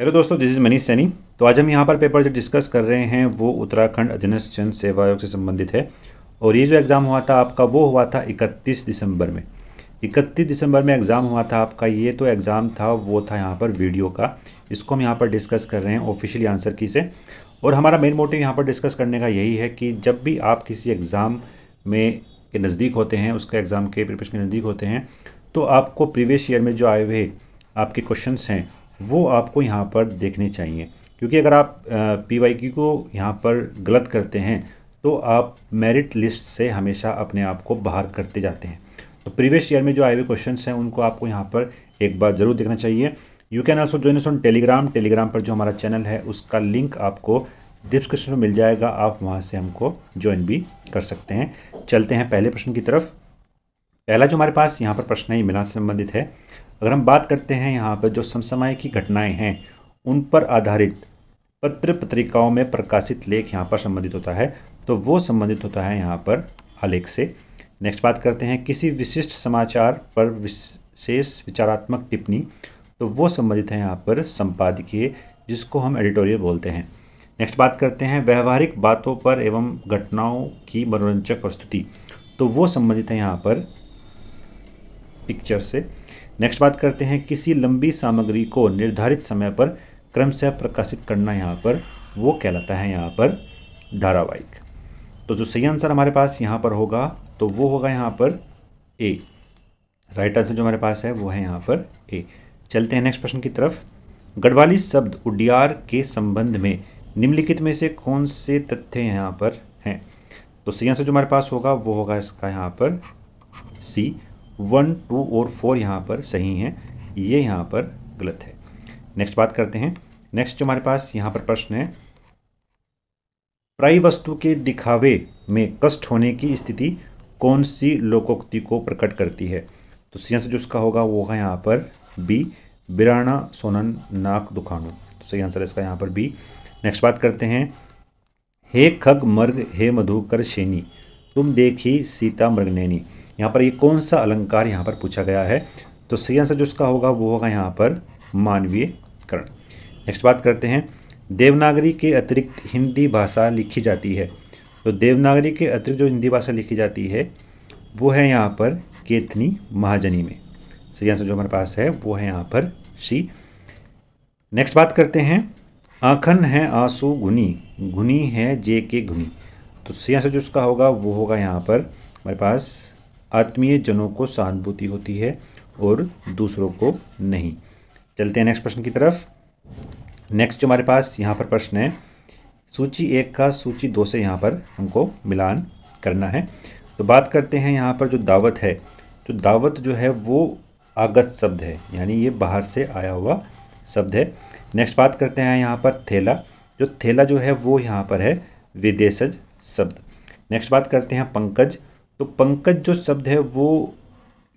hello दोस्तों this is Manish Saini तो आज हम यहाँ पर पेपर जो डिस्कस कर रहे हैं वो उत्तराखंड अधीनस्थ जन सेवा आयोग से संबंधित है और ये जो एग्ज़ाम हुआ था आपका वो हुआ था 31 दिसंबर में 31 दिसंबर में एग्ज़ाम हुआ था आपका ये तो एग्ज़ाम था वो था यहाँ पर वीडियो का इसको हम यहाँ पर डिस्कस कर रहे हैं ऑफिशियली आंसर की से और हमारा मेन मोटिव यहाँ पर डिस्कस करने का यही है कि जब भी आप किसी एग्ज़ाम में के नज़दीक होते हैं उसका एग्ज़ाम के प्रिपरेशन के नज़दीक होते हैं तो आपको प्रीवियस ईयर में जो आए हुए आपके क्वेश्चन हैं वो आपको यहाँ पर देखने चाहिए क्योंकि अगर आप पी वाई क्यू को यहाँ पर गलत करते हैं तो आप मेरिट लिस्ट से हमेशा अपने आप को बाहर करते जाते हैं तो प्रीवियस ईयर में जो आए हुए क्वेश्चन हैं उनको आपको यहाँ पर एक बार ज़रूर देखना चाहिए you can also join on Telegram Telegram पर जो हमारा चैनल है उसका लिंक आपको डिस्क्रिप्शन में मिल जाएगा आप वहाँ से हमको ज्वाइन भी कर सकते हैं चलते हैं पहले प्रश्न की तरफ पहला जो हमारे पास यहाँ पर प्रश्न है मीना से संबंधित है अगर हम बात करते हैं यहाँ पर जो समसमाय की घटनाएं हैं उन पर आधारित पत्र पत्रिकाओं में प्रकाशित लेख यहाँ पर संबंधित होता है तो वो संबंधित होता है यहाँ पर आलेख से नेक्स्ट बात करते हैं किसी विशिष्ट समाचार पर विशेष विचारात्मक टिप्पणी तो वो संबंधित है यहाँ पर संपादकीय जिसको हम एडिटोरियल बोलते हैं नेक्स्ट बात करते हैं व्यवहारिक बातों पर एवं घटनाओं की मनोरंजक प्रस्तुति तो वो संबंधित है यहाँ पर पिक्चर से नेक्स्ट बात करते हैं किसी लंबी सामग्री को निर्धारित समय पर क्रमशः प्रकाशित करना यहाँ पर वो कहलाता है यहाँ पर धारावाहिक तो जो सही आंसर हमारे पास यहाँ पर होगा तो वो होगा यहाँ पर ए राइट आंसर जो हमारे पास है वो है यहाँ पर ए चलते हैं नेक्स्ट प्रश्न की तरफ गढ़वाली शब्द उडियार के संबंध में निम्नलिखित में से कौन से तथ्य यहाँ पर हैं तो सही आंसर जो हमारे पास होगा वो होगा इसका यहाँ पर सी वन टू और फोर यहाँ पर सही हैं ये यहाँ पर गलत है नेक्स्ट बात करते हैं नेक्स्ट जो हमारे पास यहाँ पर प्रश्न है प्राय वस्तु के दिखावे में कष्ट होने की स्थिति कौन सी लोकोक्ति को प्रकट करती है तो सी आंसर जो उसका होगा वो होगा यहाँ पर बी बिराना सोनन नाक दुखानो तो सही आंसर इसका यहाँ पर बी नेक्स्ट बात करते हैं हे खग मर्ग हे मधुकर शेनी तुम देखी सीता मृगनैनी यहाँ पर ये कौन सा अलंकार यहाँ पर पूछा गया है तो सही आंसर जो उसका होगा वो होगा यहाँ पर मानवीयकरण नेक्स्ट बात करते हैं देवनागरी के अतिरिक्त हिंदी भाषा लिखी जाती है तो देवनागरी के अतिरिक्त जो हिंदी भाषा लिखी जाती है वो है यहाँ पर केतनी महाजनी में सही आंसर जो हमारे पास है वो है यहाँ पर शी नेक्स्ट बात करते हैं आखन है आंसू घुनी घुनी है जे के घुनी तो सही आंसर जो उसका होगा वो होगा यहाँ पर हमारे पास आत्मीय जनों को सहानुभूति होती है और दूसरों को नहीं चलते हैं नेक्स्ट प्रश्न की तरफ नेक्स्ट जो हमारे पास यहाँ पर प्रश्न है सूची एक का सूची दो से यहाँ पर हमको मिलान करना है तो बात करते हैं यहाँ पर जो दावत है जो दावत जो है वो आगत शब्द है यानी ये बाहर से आया हुआ शब्द है नेक्स्ट बात करते हैं यहाँ पर थैला जो थैला जो है वो यहाँ पर है विदेशज शब्द नेक्स्ट बात करते हैं पंकज तो पंकज जो शब्द है वो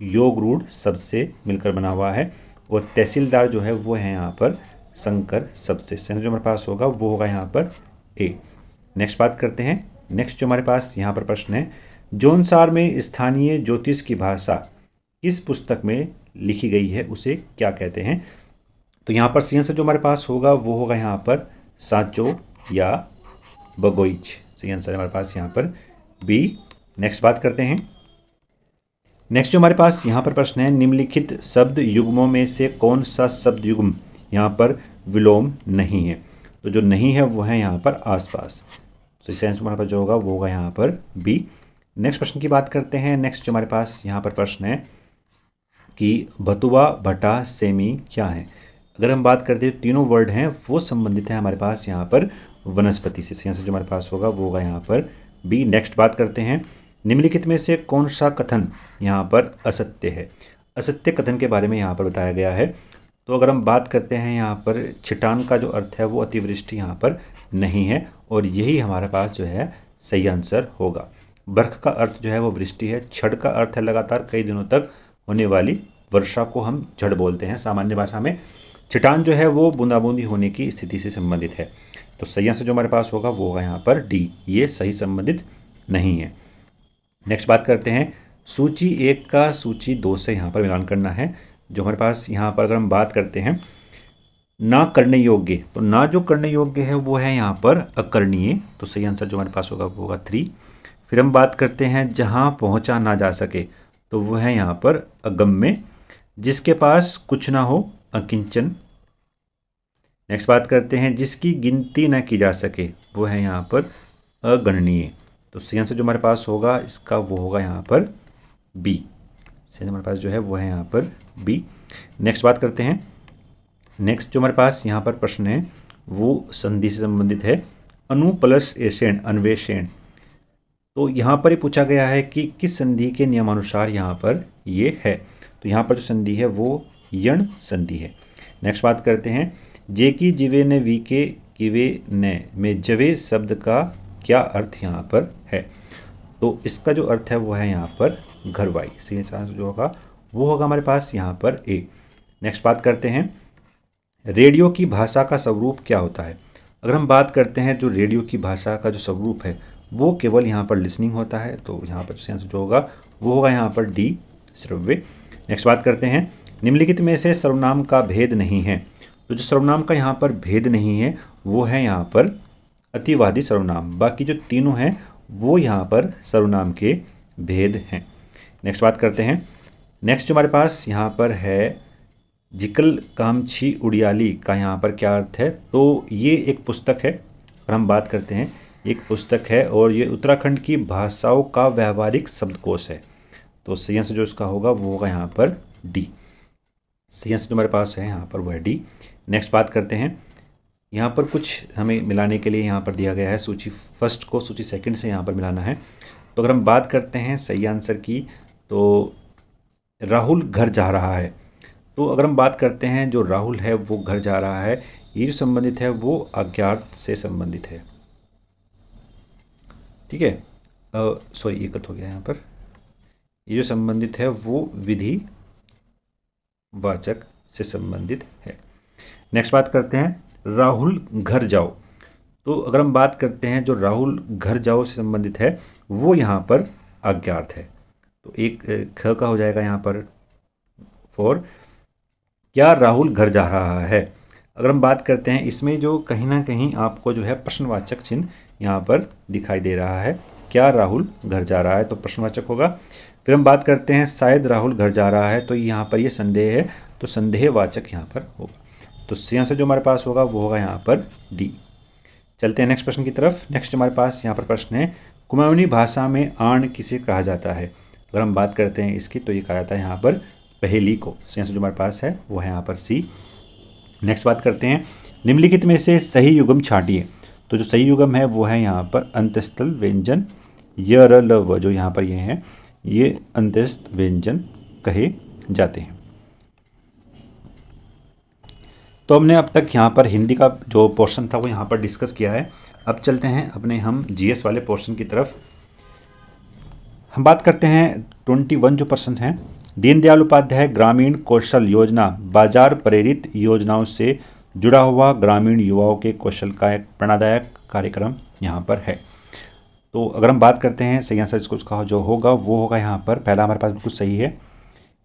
योग रूढ़ शब्द से मिलकर बना हुआ है और तहसीलदार जो है वो है यहाँ पर शंकर शब्द से जो हमारे पास होगा वो होगा यहाँ पर ए नेक्स्ट बात करते हैं नेक्स्ट जो हमारे पास यहाँ पर प्रश्न है जोनसार में स्थानीय ज्योतिष की भाषा किस पुस्तक में लिखी गई है उसे क्या कहते हैं तो यहाँ पर सही आंसर जो हमारे पास होगा वो होगा यहाँ पर सांचो या बगोइच सही आंसर हमारे पास यहाँ पर बी नेक्स्ट बात करते हैं नेक्स्ट जो हमारे पास यहाँ पर प्रश्न है निम्नलिखित शब्द युग्मों में से कौन सा शब्द युग्म यहाँ पर विलोम नहीं है तो जो नहीं है वो है यहाँ पर आसपास तो इस आंसर हमारे पास जो होगा वो होगा यहाँ पर बी नेक्स्ट प्रश्न की बात करते हैं नेक्स्ट जो हमारे पास यहाँ पर प्रश्न है कि भतुआ भटा सेमी क्या है अगर हम बात करते हैं तीनों वर्ड हैं वो संबंधित हैं हमारे पास यहाँ पर वनस्पति से आंसर जो हमारे पास होगा वो होगा यहाँ पर बी नेक्स्ट बात करते हैं निम्नलिखित में से कौन सा कथन यहाँ पर असत्य है असत्य कथन के बारे में यहाँ पर बताया गया है तो अगर हम बात करते हैं यहाँ पर छिटान का जो अर्थ है वो अतिवृष्टि यहाँ पर नहीं है और यही हमारे पास जो है सही आंसर होगा बर्ख का अर्थ जो है वो वृष्टि है छड़ का अर्थ है लगातार कई दिनों तक होने वाली वर्षा को हम झड़ बोलते हैं सामान्य भाषा में छिटान जो है वो बूंदाबूंदी होने की स्थिति से संबंधित है तो सही आंसर जो हमारे पास होगा वो होगा यहाँ पर डी ये सही संबंधित नहीं है नेक्स्ट बात करते हैं सूची एक का सूची दो से यहाँ पर मिलान करना है जो हमारे पास यहाँ पर अगर हम बात करते हैं ना करने योग्य तो ना जो करने योग्य है वो है यहाँ पर अकरणीय तो सही आंसर जो हमारे पास होगा वो होगा थ्री फिर हम बात करते हैं जहाँ पहुँचा ना जा सके तो वह है यहाँ पर अगम्य जिसके पास कुछ ना हो अकिंचन नेक्स्ट बात करते हैं जिसकी गिनती ना की जा सके वो है यहाँ पर अगणनीय तो सी आंसर जो हमारे पास होगा इसका वो होगा यहाँ पर बी सी आंसर हमारे पास जो है वो है यहाँ पर बी नेक्स्ट बात करते हैं नेक्स्ट जो हमारे पास यहाँ पर प्रश्न है वो संधि से संबंधित है अनु प्लस एशेण अन्वेषण तो यहाँ पर ये पूछा गया है कि किस संधि के नियमानुसार यहाँ पर ये है तो यहाँ पर जो संधि है वो यण संधि है नेक्स्ट बात करते हैं जे की जिवे ने वी के किवे ने में जवे शब्द का क्या अर्थ यहाँ पर है तो इसका जो अर्थ है वो है यहाँ पर घरवाई एच आंसर जो होगा वो होगा हमारे पास यहाँ पर ए नेक्स्ट बात करते हैं रेडियो की भाषा का स्वरूप क्या होता है अगर हम बात करते हैं जो रेडियो की भाषा का जो स्वरूप है वो केवल यहाँ पर लिसनिंग होता है तो यहाँ पर सी आंसर जो होगा वो होगा यहाँ पर डी श्रव्य नेक्स्ट बात करते हैं निम्नलिखित में से सर्वनाम का भेद नहीं है तो जो सर्वनाम का यहाँ पर भेद नहीं है वो है यहाँ पर अतिवादी सर्वनाम बाकी जो तीनों हैं वो यहाँ पर सर्वनाम के भेद हैं नेक्स्ट बात करते हैं नेक्स्ट जो हमारे पास यहाँ पर है जिकल कामछी उड़ियाली का यहाँ पर क्या अर्थ है तो ये एक पुस्तक है और हम बात करते हैं एक पुस्तक है और ये उत्तराखंड की भाषाओं का व्यावहारिक शब्दकोश है तो सही आंसर जो इसका होगा वो होगा यहाँ पर डी सही आंसर जो हमारे पास है यहाँ पर वह डी नेक्स्ट बात करते हैं यहाँ पर कुछ हमें मिलाने के लिए यहाँ पर दिया गया है सूची फर्स्ट को सूची सेकंड से यहाँ पर मिलाना है तो अगर हम बात करते हैं सही आंसर की तो राहुल घर जा रहा है तो अगर हम बात करते हैं जो राहुल है वो घर जा रहा है ये जो संबंधित है वो अज्ञात से संबंधित है ठीक है सॉरी ये हो गया यहाँ पर ये जो संबंधित है वो विधि वाचक से संबंधित है नेक्स्ट बात करते हैं राहुल घर जाओ तो अगर हम बात करते हैं जो राहुल घर जाओ से संबंधित है वो यहाँ पर अज्ञात है तो एक ख का हो जाएगा यहाँ पर फोर क्या राहुल घर जा रहा है अगर हम बात करते हैं इसमें जो कहीं ना कहीं आपको जो है प्रश्नवाचक चिन्ह यहाँ पर दिखाई दे रहा है क्या राहुल घर जा रहा है तो प्रश्नवाचक होगा फिर हम बात करते हैं शायद राहुल घर जा रहा है तो यहाँ पर ये यह संदेह है तो संदेहवाचक यहाँ पर होगा तो सी आंसर जो हमारे पास होगा वो होगा यहाँ पर डी चलते हैं नेक्स्ट प्रश्न की तरफ नेक्स्ट हमारे पास यहाँ पर प्रश्न है कुमाऊनी भाषा में आण किसे कहा जाता है अगर हम बात करते हैं इसकी तो ये कहा जाता है यहाँ पर पहेली को सी आंसर जो हमारे पास है वो है यहाँ पर सी नेक्स्ट बात करते हैं निम्नलिखित में से सही युगम छाटिए तो जो सही युगम है वो है यहाँ पर अंत्यस्थल व्यंजन य र ल व जो यहाँ पर ये यह हैं ये अंत्यस्थ व्यंजन कहे जाते हैं तो हमने अब तक यहाँ पर हिंदी का जो पोर्शन था वो यहाँ पर डिस्कस किया है अब चलते हैं अपने हम जीएस वाले पोर्शन की तरफ हम बात करते हैं ट्वेंटी वन जो पर्सन हैं दीनदयाल उपाध्याय ग्रामीण कौशल योजना बाजार प्रेरित योजनाओं से जुड़ा हुआ ग्रामीण युवाओं के कौशल का एक प्रणादायक कार्यक्रम यहाँ पर है तो अगर हम बात करते हैं सही आंसर इसको जो होगा वो होगा यहाँ पर पहला हमारे पास बिल्कुल सही है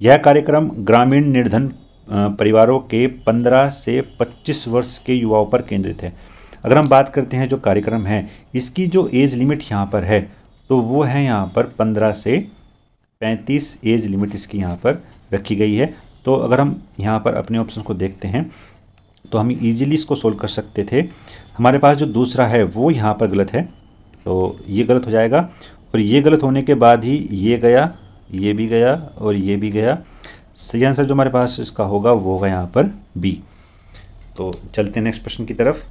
यह कार्यक्रम ग्रामीण निर्धन परिवारों के 15 से 25 वर्ष के युवाओं पर केंद्रित है अगर हम बात करते हैं जो कार्यक्रम है इसकी जो एज लिमिट यहाँ पर है तो वो है यहाँ पर पंद्रह से पैंतीस एज लिमिट इसकी यहाँ पर रखी गई है तो अगर हम यहाँ पर अपने ऑप्शन को देखते हैं तो हम इजीली इसको सोल्व कर सकते थे हमारे पास जो दूसरा है वो यहाँ पर गलत है तो ये गलत हो जाएगा और ये गलत होने के बाद ही ये गया ये भी गया और ये भी गया सही आंसर जो हमारे पास इसका होगा वो होगा यहाँ पर बी तो चलते हैं नेक्स्ट प्रश्न की तरफ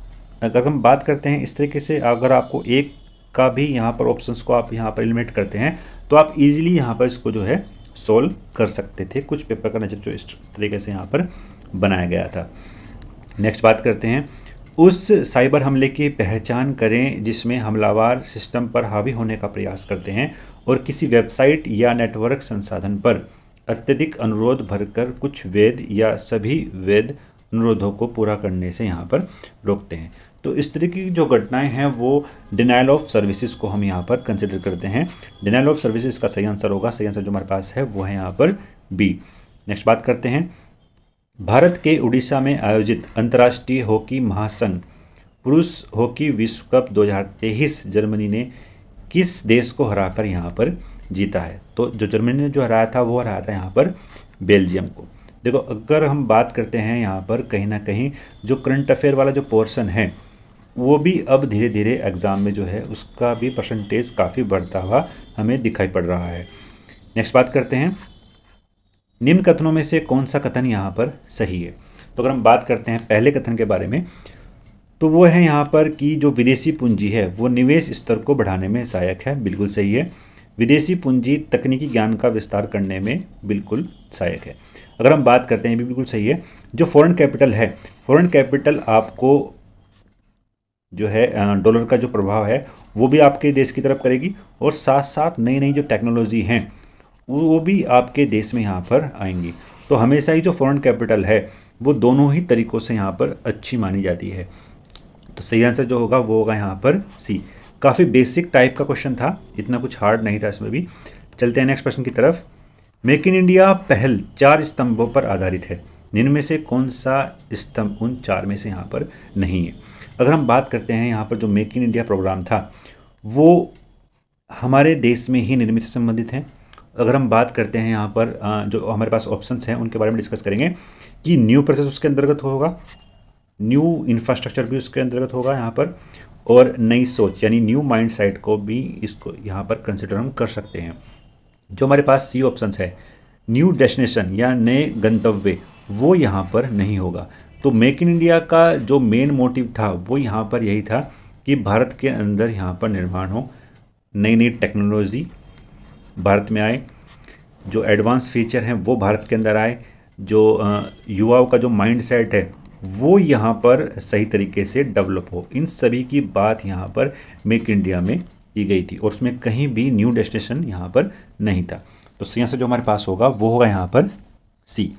अगर हम बात करते हैं इस तरीके से अगर आपको एक का भी यहाँ पर ऑप्शंस को आप यहाँ पर एलिमिनेट करते हैं तो आप इजीली यहाँ पर इसको जो है सोल्व कर सकते थे कुछ पेपर का नजर जो इस तरीके से यहाँ पर बनाया गया था नेक्स्ट बात करते हैं उस साइबर हमले की पहचान करें जिसमें हमलावर सिस्टम पर हावी होने का प्रयास करते हैं और किसी वेबसाइट या नेटवर्क संसाधन पर अत्यधिक अनुरोध भरकर कुछ वेद या सभी वेद अनुरोधों को पूरा करने से यहाँ पर रोकते हैं तो इस तरीके की जो घटनाएं हैं वो डिनाइल ऑफ सर्विसेज को हम यहाँ पर कंसिडर करते हैं डिनाइल ऑफ सर्विसेज का सही आंसर होगा सही आंसर जो हमारे पास है वो है यहाँ पर बी नेक्स्ट बात करते हैं भारत के उड़ीसा में आयोजित अंतर्राष्ट्रीय हॉकी महासंघ पुरुष हॉकी विश्व कप 2023 जर्मनी ने किस देश को हराकर यहाँ पर जीता है तो जो जर्मनी ने जो हराया था वो हराया था यहाँ पर बेल्जियम को देखो अगर हम बात करते हैं यहाँ पर कहीं ना कहीं जो करंट अफेयर वाला जो पोर्सन है वो भी अब धीरे धीरे एग्ज़ाम में जो है उसका भी परसेंटेज काफ़ी बढ़ता हुआ हमें दिखाई पड़ रहा है नेक्स्ट बात करते हैं निम्न कथनों में से कौन सा कथन यहाँ पर सही है तो अगर हम बात करते हैं पहले कथन के बारे में तो वो है यहाँ पर कि जो विदेशी पूंजी है वो निवेश स्तर को बढ़ाने में सहायक है बिल्कुल सही है विदेशी पूंजी तकनीकी ज्ञान का विस्तार करने में बिल्कुल सहायक है अगर हम बात करते हैं भी बिल्कुल सही है जो फॉरेन कैपिटल है फॉरेन कैपिटल आपको जो है डॉलर का जो प्रभाव है वो भी आपके देश की तरफ करेगी और साथ साथ नई नई जो टेक्नोलॉजी हैं वो भी आपके देश में यहाँ पर आएंगी तो हमेशा ही जो फॉरेन कैपिटल है वो दोनों ही तरीक़ों से यहाँ पर अच्छी मानी जाती है तो सही आंसर जो होगा वो होगा यहाँ पर सी काफ़ी बेसिक टाइप का क्वेश्चन था इतना कुछ हार्ड नहीं था इसमें भी चलते हैं नेक्स्ट प्रश्न की तरफ मेक इन इंडिया पहल चार स्तंभों पर आधारित है जिनमें से कौन सा स्तंभ उन चार में से यहाँ पर नहीं है अगर हम बात करते हैं यहाँ पर जो मेक इन इंडिया प्रोग्राम था वो हमारे देश में ही निर्मित से संबंधित हैं अगर हम बात करते हैं यहाँ पर जो हमारे पास ऑप्शंस हैं उनके बारे में डिस्कस करेंगे कि न्यू प्रोसेस उसके अंतर्गत होगा न्यू इंफ्रास्ट्रक्चर भी उसके अंतर्गत होगा यहाँ पर और नई सोच यानी न्यू माइंड सेट को भी इसको यहाँ पर कंसिडर हम कर सकते हैं जो हमारे पास सी ऑप्शन है न्यू डेस्टिनेशन या नए गंतव्य वो यहाँ पर नहीं होगा तो मेक इन इंडिया का जो मेन मोटिव था वो यहाँ पर यही था कि भारत के अंदर यहाँ पर निर्माण हो नई नई टेक्नोलॉजी भारत में आए जो एडवांस फीचर हैं वो भारत के अंदर आए जो युवाओं का जो माइंड सेट है वो यहाँ पर सही तरीके से डेवलप हो इन सभी की बात यहाँ पर मेक इंडिया में की गई थी और उसमें कहीं भी न्यू डेस्टिनेशन यहाँ पर नहीं था तो सी से जो हमारे पास होगा वो होगा यहाँ पर सी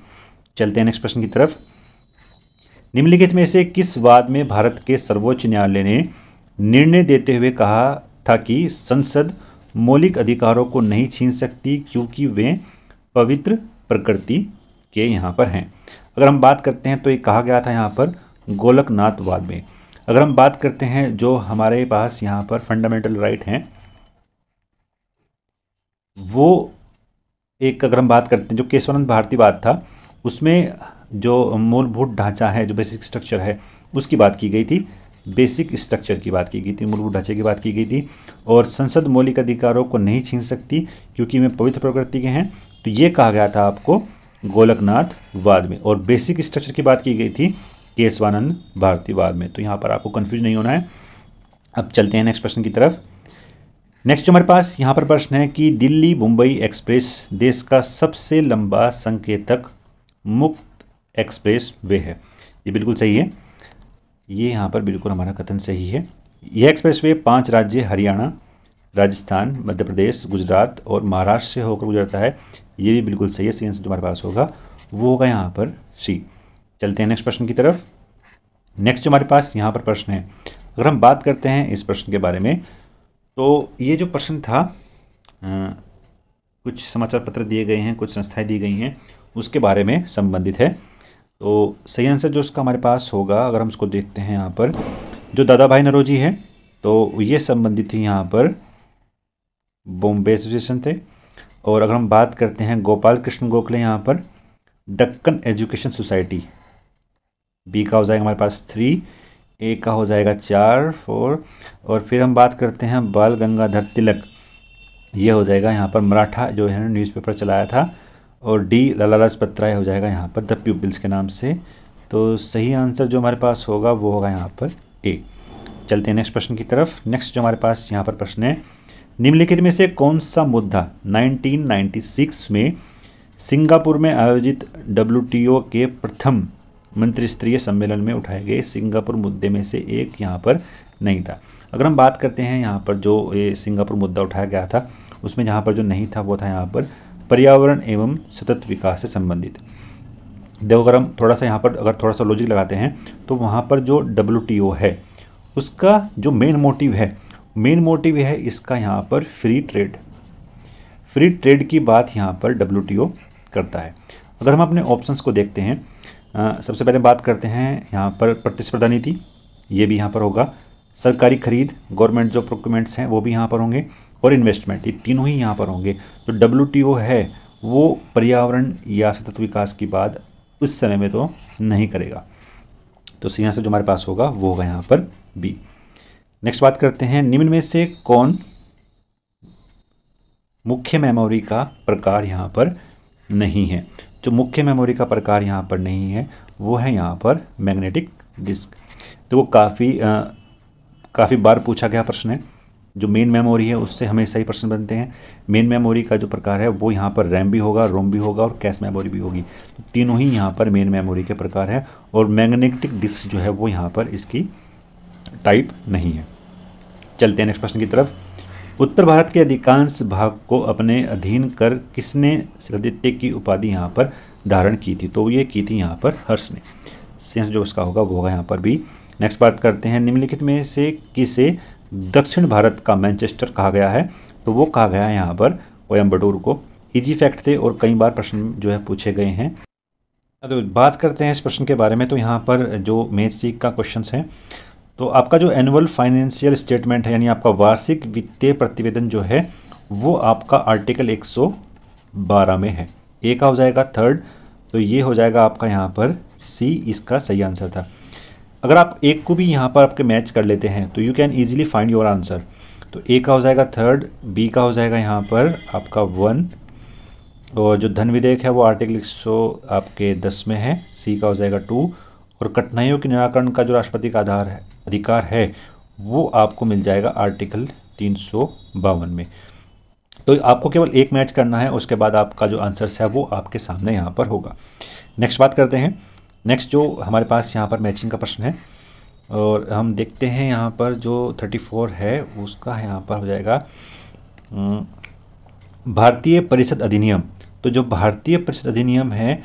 चलते हैं नेक्स्ट प्रश्न की तरफ निम्नलिखित में से किस वाद में भारत के सर्वोच्च न्यायालय ने निर्णय देते हुए कहा था कि संसद मौलिक अधिकारों को नहीं छीन सकती क्योंकि वे पवित्र प्रकृति के यहाँ पर हैं अगर हम बात करते हैं तो ये कहा गया था यहाँ पर गोलकनाथवाद में अगर हम बात करते हैं जो हमारे पास यहाँ पर फंडामेंटल राइट हैं वो एक अगर हम बात करते हैं जो केशवानंद भारती बात था उसमें जो मूलभूत ढांचा है जो बेसिक स्ट्रक्चर है उसकी बात की गई थी बेसिक स्ट्रक्चर की बात की गई थी मूलभूत ढांचे की बात की गई थी और संसद मौलिक अधिकारों को नहीं छीन सकती क्योंकि वे पवित्र प्रकृति के हैं तो ये कहा गया था आपको गोलकनाथ वाद में और बेसिक स्ट्रक्चर की बात की गई थी केशवानंद भारती वाद में तो यहाँ पर आपको कन्फ्यूज नहीं होना है अब चलते हैं नेक्स्ट प्रश्न की तरफ नेक्स्ट जो हमारे पास यहाँ पर प्रश्न है कि दिल्ली मुंबई एक्सप्रेस देश का सबसे लंबा संकेतक मुक्त एक्सप्रेस वे है ये बिल्कुल सही है ये यहाँ पर बिल्कुल हमारा कथन सही है यह एक्सप्रेस वे पाँच राज्य हरियाणा राजस्थान मध्य प्रदेश गुजरात और महाराष्ट्र से होकर गुजरता है ये भी बिल्कुल सही है सी आंसर तुम्हारे पास होगा वो होगा यहाँ पर सी चलते हैं नेक्स्ट प्रश्न की तरफ नेक्स्ट जो हमारे पास यहाँ पर प्रश्न है अगर हम बात करते हैं इस प्रश्न के बारे में तो ये जो प्रश्न था आ, कुछ समाचार पत्र दिए गए हैं कुछ संस्थाएं दी गई हैं उसके बारे में संबंधित है तो सही आंसर जो उसका हमारे पास होगा अगर हम उसको देखते हैं यहाँ पर जो दादा भाई नरोजी हैं तो ये संबंधित थी यहाँ पर बॉम्बे एसोसिएशन थे और अगर हम बात करते हैं गोपाल कृष्ण गोखले यहाँ पर डक्कन एजुकेशन सोसाइटी बी का हो जाएगा हमारे पास थ्री ए का हो जाएगा चार फोर और फिर हम बात करते हैं बाल गंगाधर तिलक ये हो जाएगा यहाँ पर मराठा जो है न्यूज़पेपर चलाया था और डी लाला लाजपत राय हो जाएगा यहाँ पर द पीपल्स के नाम से तो सही आंसर जो हमारे पास होगा वो होगा यहाँ पर ए चलते हैं नेक्स्ट प्रश्न की तरफ नेक्स्ट जो हमारे पास यहाँ पर प्रश्न है निम्नलिखित में से कौन सा मुद्दा 1996 में सिंगापुर में आयोजित डब्ल्यू के प्रथम मंत्रिस्तरीय सम्मेलन में उठाए गए सिंगापुर मुद्दे में से एक यहाँ पर नहीं था अगर हम बात करते हैं यहाँ पर जो ये सिंगापुर मुद्दा उठाया गया था उसमें जहाँ पर जो नहीं था वो था यहाँ पर पर्यावरण एवं सतत विकास से संबंधित देखो अगर हम थोड़ा सा यहाँ पर अगर थोड़ा सा लॉजिक लगाते हैं तो वहाँ पर जो डब्ल्यू है उसका जो मेन मोटिव है मेन मोटिव है इसका यहाँ पर फ्री ट्रेड फ्री ट्रेड की बात यहाँ पर डब्ल्यू करता है अगर हम अपने ऑप्शंस को देखते हैं आ, सबसे पहले बात करते हैं यहाँ पर प्रतिस्पर्धा नीति ये भी यहाँ पर होगा सरकारी खरीद गवर्नमेंट जो प्रोक्यूमेंट्स हैं वो भी यहाँ पर होंगे और इन्वेस्टमेंट ये तीनों ही यहाँ पर होंगे जो डब्ल्यू है वो पर्यावरण या सतत विकास की बात उस समय में तो नहीं करेगा तो यहाँ से जो हमारे पास होगा वो होगा यहाँ पर बी नेक्स्ट बात करते हैं निम्न में से कौन मुख्य मेमोरी का प्रकार यहाँ पर नहीं है जो मुख्य मेमोरी का प्रकार यहाँ पर नहीं है वो है यहाँ पर मैग्नेटिक डिस्क तो वो काफ़ी काफ़ी बार पूछा गया प्रश्न है जो मेन मेमोरी है उससे हमेशा ही प्रश्न बनते हैं मेन मेमोरी का जो प्रकार है वो यहाँ पर रैम भी होगा रोम भी होगा और कैश मेमोरी भी होगी तो तीनों ही यहाँ पर मेन मेमोरी के प्रकार है और मैग्नेटिक डिस्क जो है वो यहाँ पर इसकी टाइप नहीं है चलते हैं नेक्स्ट प्रश्न की तरफ उत्तर भारत के अधिकांश भाग को अपने अधीन कर किसने श्रदित्य की उपाधि यहाँ पर धारण की थी तो ये की थी यहाँ पर हर्ष ने सेंस जो उसका होगा वो होगा यहाँ पर भी नेक्स्ट बात करते हैं निम्नलिखित में से किसे दक्षिण भारत का मैनचेस्टर कहा गया है तो वो कहा गया है यहाँ पर कोयम्बटूर को इजी फैक्ट थे और कई बार प्रश्न जो है पूछे गए हैं अब बात करते हैं इस प्रश्न के बारे में तो यहाँ पर जो मेथ सीख का क्वेश्चन है तो आपका जो एनुअल फाइनेंशियल स्टेटमेंट है यानी आपका वार्षिक वित्तीय प्रतिवेदन जो है वो आपका आर्टिकल 112 में है ए का हो जाएगा थर्ड तो ये हो जाएगा आपका यहाँ पर सी इसका सही आंसर था अगर आप एक को भी यहाँ पर आपके मैच कर लेते हैं तो you can easily find your answer तो ए का हो जाएगा थर्ड बी का हो जाएगा यहाँ पर आपका वन और जो धन विधेयक है वो आर्टिकल एक सौ आपके दस में है सी का हो जाएगा टू और कठिनाइयों के निराकरण का जो राष्ट्रपति का आधार है अधिकार है वो आपको मिल जाएगा आर्टिकल तीन में तो आपको केवल एक मैच करना है उसके बाद आपका जो आंसर्स है वो आपके सामने यहाँ पर होगा नेक्स्ट बात करते हैं नेक्स्ट जो हमारे पास यहाँ पर मैचिंग का प्रश्न है और हम देखते हैं यहाँ पर जो 34 है उसका यहाँ पर हो जाएगा भारतीय परिषद अधिनियम तो जो भारतीय परिषद अधिनियम है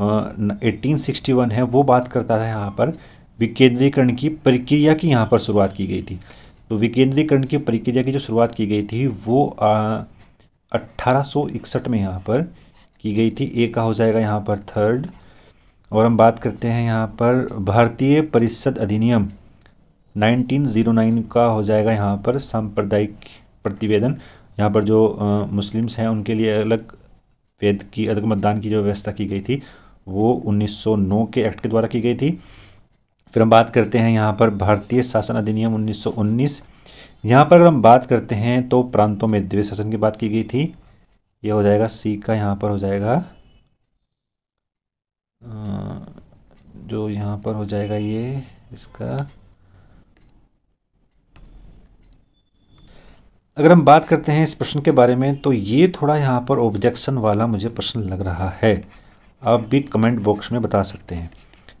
1861 है वो बात करता है यहाँ पर विकेंद्रीकरण की प्रक्रिया की यहाँ पर शुरुआत की गई थी तो विकेंद्रीकरण की प्रक्रिया की जो शुरुआत की गई थी वो अट्ठारह में यहाँ पर की गई थी ए का हो जाएगा यहाँ पर थर्ड और हम बात करते हैं यहाँ पर भारतीय परिषद अधिनियम 1909 का हो जाएगा यहाँ पर सांप्रदायिक प्रतिवेदन यहाँ पर जो आ, मुस्लिम्स हैं उनके लिए अलग वेद की अलग मतदान की जो व्यवस्था की गई थी वो 1909 के एक्ट के द्वारा की गई थी फिर हम बात करते हैं यहाँ पर भारतीय शासन अधिनियम 1919 यहाँ पर अगर हम बात करते हैं तो प्रांतों में द्वि शासन की बात की गई थी यह हो जाएगा सी का यहाँ पर हो जाएगा जो यहाँ पर हो जाएगा ये इसका अगर हम बात करते हैं इस प्रश्न के बारे में तो ये थोड़ा यहाँ पर ऑब्जेक्शन वाला मुझे प्रश्न लग रहा है आप भी कमेंट बॉक्स में बता सकते हैं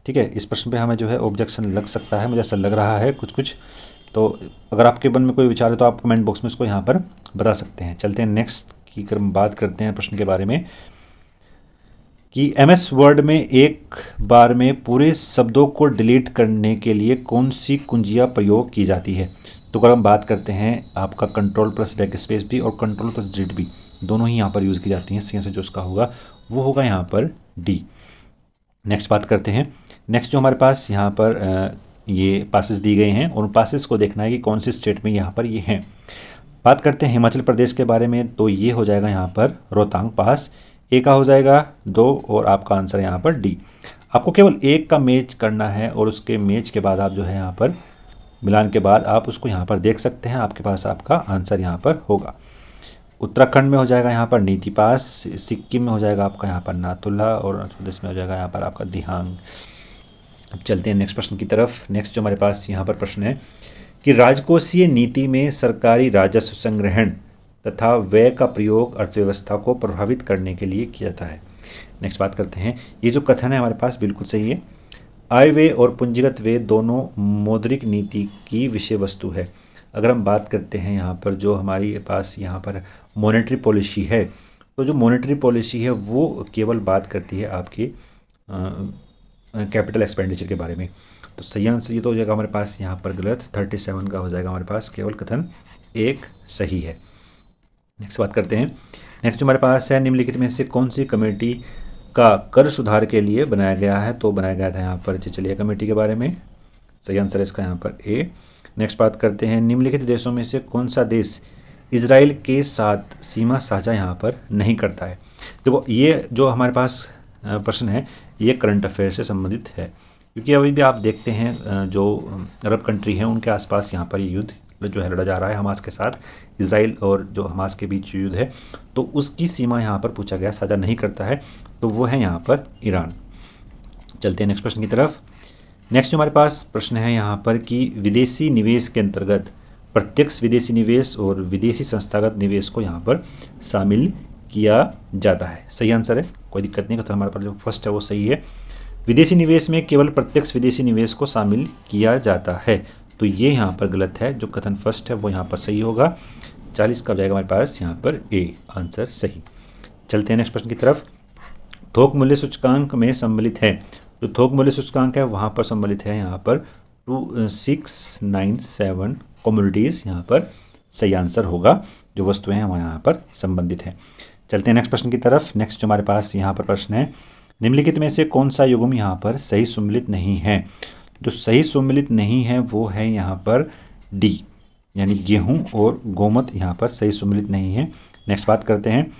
ठीक है इस प्रश्न पे हमें जो है ऑब्जेक्शन लग सकता है मुझे ऐसा लग रहा है कुछ कुछ तो अगर आपके मन में कोई विचार है तो आप कमेंट बॉक्स में इसको यहाँ पर बता सकते हैं चलते हैं नेक्स्ट की क्रम बात करते हैं प्रश्न के बारे में कि एम एस वर्ड में एक बार में पूरे शब्दों को डिलीट करने के लिए कौन सी कुंजिया प्रयोग की जाती है तो अगर हम बात करते हैं आपका कंट्रोल प्लस बैक स्पेस भी और कंट्रोल प्लस डिलीट भी दोनों ही यहाँ पर यूज़ की जाती हैं सी से जो उसका होगा वो होगा यहाँ पर डी नेक्स्ट बात करते हैं नेक्स्ट जो हमारे पास यहाँ पर ये पासिस दी गए हैं और उन पासिस को देखना है कि कौन सी स्टेट में यहाँ पर ये हैं बात करते हैं हिमाचल प्रदेश के बारे में तो ये हो जाएगा यहाँ पर रोहतांग पास ए का हो जाएगा दो और आपका आंसर यहाँ पर डी आपको केवल एक का मेच करना है और उसके मेच के बाद आप जो है यहाँ पर मिलान के बाद आप उसको यहाँ पर देख सकते हैं आपके पास आपका आंसर यहाँ पर होगा उत्तराखंड में हो जाएगा यहाँ पर नीति पास सिक्किम में हो जाएगा आपका यहाँ पर नातुल्ला और प्रदेश में हो जाएगा यहाँ पर आपका दिहांग अब चलते हैं नेक्स्ट प्रश्न की तरफ नेक्स्ट जो हमारे पास यहाँ पर प्रश्न है कि राजकोषीय नीति में सरकारी राजस्व संग्रहण तथा व्यय का प्रयोग अर्थव्यवस्था को प्रभावित करने के लिए किया जाता है नेक्स्ट बात करते हैं ये जो कथन है हमारे पास बिल्कुल सही है आय व्यय और पूंजीगत व्यय दोनों मौद्रिक नीति की विषय वस्तु है अगर हम बात करते हैं यहाँ पर जो हमारी पास यहाँ पर मॉनेटरी पॉलिसी है तो जो मॉनेटरी पॉलिसी है वो केवल बात करती है आपकी कैपिटल एक्सपेंडिचर के बारे में तो सही आंसर ये तो हो जाएगा हमारे पास यहाँ पर गलत थर्टी सेवन का हो जाएगा हमारे पास केवल कथन एक सही है नेक्स्ट बात करते हैं नेक्स्ट हमारे पास है निम्नलिखित में से कौन सी कमेटी का कर सुधार के लिए बनाया गया है तो बनाया गया था यहाँ पर चिचलिया कमेटी के बारे में सही आंसर इसका यहाँ पर ए नेक्स्ट बात करते हैं निम्नलिखित देशों में से कौन सा देश इसराइल के साथ सीमा साझा यहाँ पर नहीं करता है देखो तो ये जो हमारे पास प्रश्न है ये करंट अफेयर से संबंधित है क्योंकि अभी भी आप देखते हैं जो अरब कंट्री हैं उनके आसपास यहाँ पर युद्ध जो है लड़ा जा रहा है हमास के साथ इसराइल और जो हमास के बीच युद्ध है तो उसकी सीमा यहाँ पर पूछा गया साझा नहीं करता है तो वो है यहाँ पर ईरान चलते हैं नेक्स्ट प्रश्न की तरफ नेक्स्ट जो हमारे पास प्रश्न है यहाँ पर कि विदेशी निवेश के अंतर्गत प्रत्यक्ष विदेशी निवेश और विदेशी संस्थागत निवेश को यहाँ पर शामिल किया जाता है सही आंसर है कोई दिक्कत नहीं तो हमारे पास जो फर्स्ट है वो सही है विदेशी निवेश में केवल प्रत्यक्ष विदेशी निवेश को शामिल किया जाता है तो ये यहाँ पर गलत है जो कथन फर्स्ट है वो यहाँ पर सही होगा चालीस का जाएगा हमारे पास यहाँ पर ए आंसर सही चलते हैं नेक्स्ट प्रश्न की तरफ थोक मूल्य सूचकांक में सम्मिलित है जो थोक मूल्य सूचकांक है वहाँ पर सम्मिलित है यहाँ पर two six nine seven commodities यहाँ पर सही आंसर होगा जो वस्तुएं हैं वहाँ यहाँ पर संबंधित हैं चलते हैं नेक्स्ट प्रश्न की तरफ नेक्स्ट जो हमारे पास यहाँ पर प्रश्न है निम्नलिखित में से कौन सा युगम यहाँ पर सही सुमिलित नहीं है जो तो सही सुमिलित नहीं है वो है यहाँ पर डी यानी गेहूँ और गोमत यहाँ पर सही सुमिलित नहीं है नेक्स्ट बात करते हैं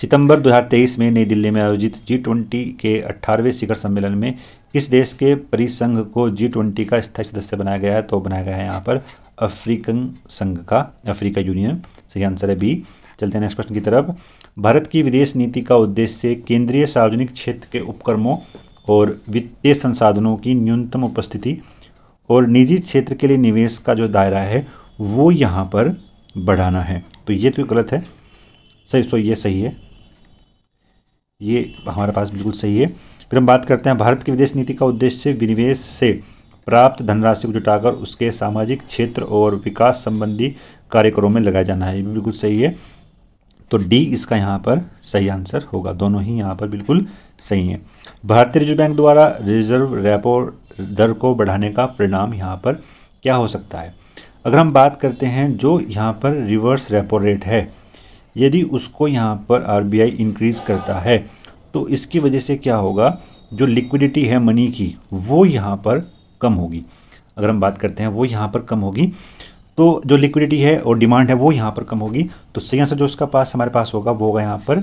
सितंबर 2023 में नई दिल्ली में आयोजित जी ट्वेंटी के 18वें शिखर सम्मेलन में किस देश के परिसंघ को जी ट्वेंटी का स्थायी सदस्य बनाया गया है तो बनाया गया है यहाँ पर अफ्रीकन संघ का अफ्रीका यूनियन सही आंसर है बी चलते हैं नेक्स्ट प्रश्न की तरफ भारत की विदेश नीति का उद्देश्य केंद्रीय सार्वजनिक क्षेत्र के उपक्रमों और वित्तीय संसाधनों की न्यूनतम उपस्थिति और निजी क्षेत्र के लिए निवेश का जो दायरा है वो यहाँ पर बढ़ाना है तो ये तो गलत है सही सो ये सही है ये हमारे पास बिल्कुल सही है फिर हम बात करते हैं भारत की विदेश नीति का उद्देश्य विनिवेश से प्राप्त धनराशि को जुटाकर उसके सामाजिक क्षेत्र और विकास संबंधी कार्यक्रमों में लगाया जाना है ये बिल्कुल सही है तो डी इसका यहाँ पर सही आंसर होगा दोनों ही यहाँ पर बिल्कुल सही हैं भारतीय रिजर्व बैंक द्वारा रिजर्व रेपो दर को बढ़ाने का परिणाम यहाँ पर क्या हो सकता है अगर हम बात करते हैं जो यहाँ पर रिवर्स रेपो रेट है यदि उसको यहाँ पर आरबीआई इंक्रीज़ करता है तो इसकी वजह से क्या होगा जो लिक्विडिटी है मनी की वो यहाँ पर कम होगी अगर हम बात करते हैं वो यहाँ पर कम होगी तो जो लिक्विडिटी है और डिमांड है वो यहाँ पर कम होगी तो सही आंसर जो उसका पास हमारे पास होगा वो होगा यहाँ पर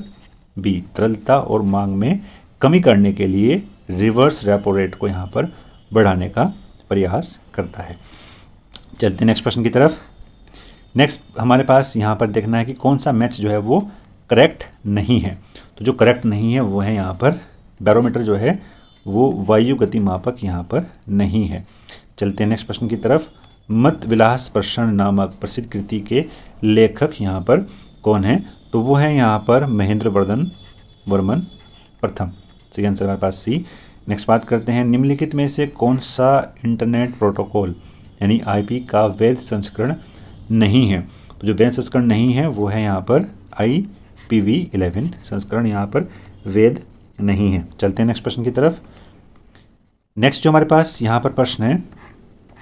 बी तरलता और मांग में कमी करने के लिए रिवर्स रेपो रेट को यहाँ पर बढ़ाने का प्रयास करता है चलते नेक्स्ट प्रश्न की तरफ नेक्स्ट हमारे पास यहाँ पर देखना है कि कौन सा मैच जो है वो करेक्ट नहीं है तो जो करेक्ट नहीं है वो है यहाँ पर बैरोमीटर जो है वो वायु गति मापक यहाँ पर नहीं है चलते नेक्स्ट प्रश्न की तरफ मत विलास प्रसन्न नामक प्रसिद्ध कृति के लेखक यहाँ पर कौन है तो वो है यहाँ पर महेंद्र वर्धन वर्मन प्रथम सही आंसर हमारे पास सी नेक्स्ट बात करते हैं निम्नलिखित में से कौन सा इंटरनेट प्रोटोकॉल यानी आईपी का वैध संस्करण नहीं है तो जो वैध संस्करण नहीं है वो है यहाँ पर आई पी वी इलेवन संस्करण यहाँ पर वैध नहीं है चलते हैं नेक्स्ट प्रश्न की तरफ नेक्स्ट जो हमारे पास यहाँ पर प्रश्न है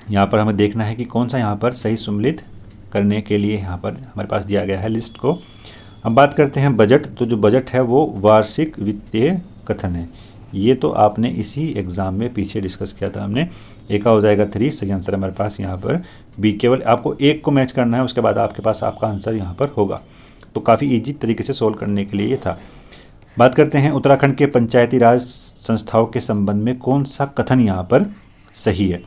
यहाँ पर हमें देखना है कि कौन सा यहाँ पर सही सम्मिलित करने के लिए यहाँ पर हमारे पास दिया गया है लिस्ट को अब बात करते हैं बजट तो जो बजट है वो वार्षिक वित्तीय कथन है ये तो आपने इसी एग्ज़ाम में पीछे डिस्कस किया था हमने एक हो जाएगा थ्री सही आंसर हमारे पास यहाँ पर बी केवल आपको एक को मैच करना है उसके बाद आपके पास आपका आंसर यहाँ पर होगा तो काफ़ी ईजी तरीके से सोल्व करने के लिए ये था बात करते हैं उत्तराखंड के पंचायती राज संस्थाओं के संबंध में कौन सा कथन यहाँ पर सही है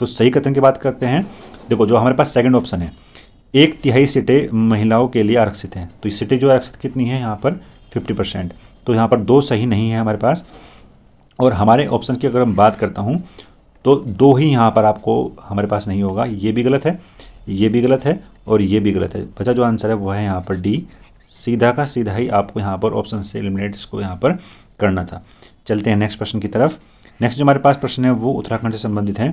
तो सही कथन की बात करते हैं देखो जो हमारे पास सेकंड ऑप्शन है एक तिहाई सीटें महिलाओं के लिए आरक्षित हैं तो सीटें जो आरक्षित कितनी हैं यहाँ पर फिफ्टी परसेंट तो यहाँ पर दो सही नहीं है हमारे पास और हमारे ऑप्शन की अगर हम बात करता हूँ तो दो ही यहाँ पर आपको हमारे पास नहीं होगा ये भी गलत है ये भी गलत है और ये भी गलत है बचा जो आंसर है वो है यहाँ पर डी सीधा का सीधा ही आपको यहाँ पर ऑप्शन से एलिमिनेट इसको यहाँ पर करना था चलते हैं नेक्स्ट प्रश्न की तरफ नेक्स्ट जो हमारे पास प्रश्न है वो उत्तराखंड से संबंधित है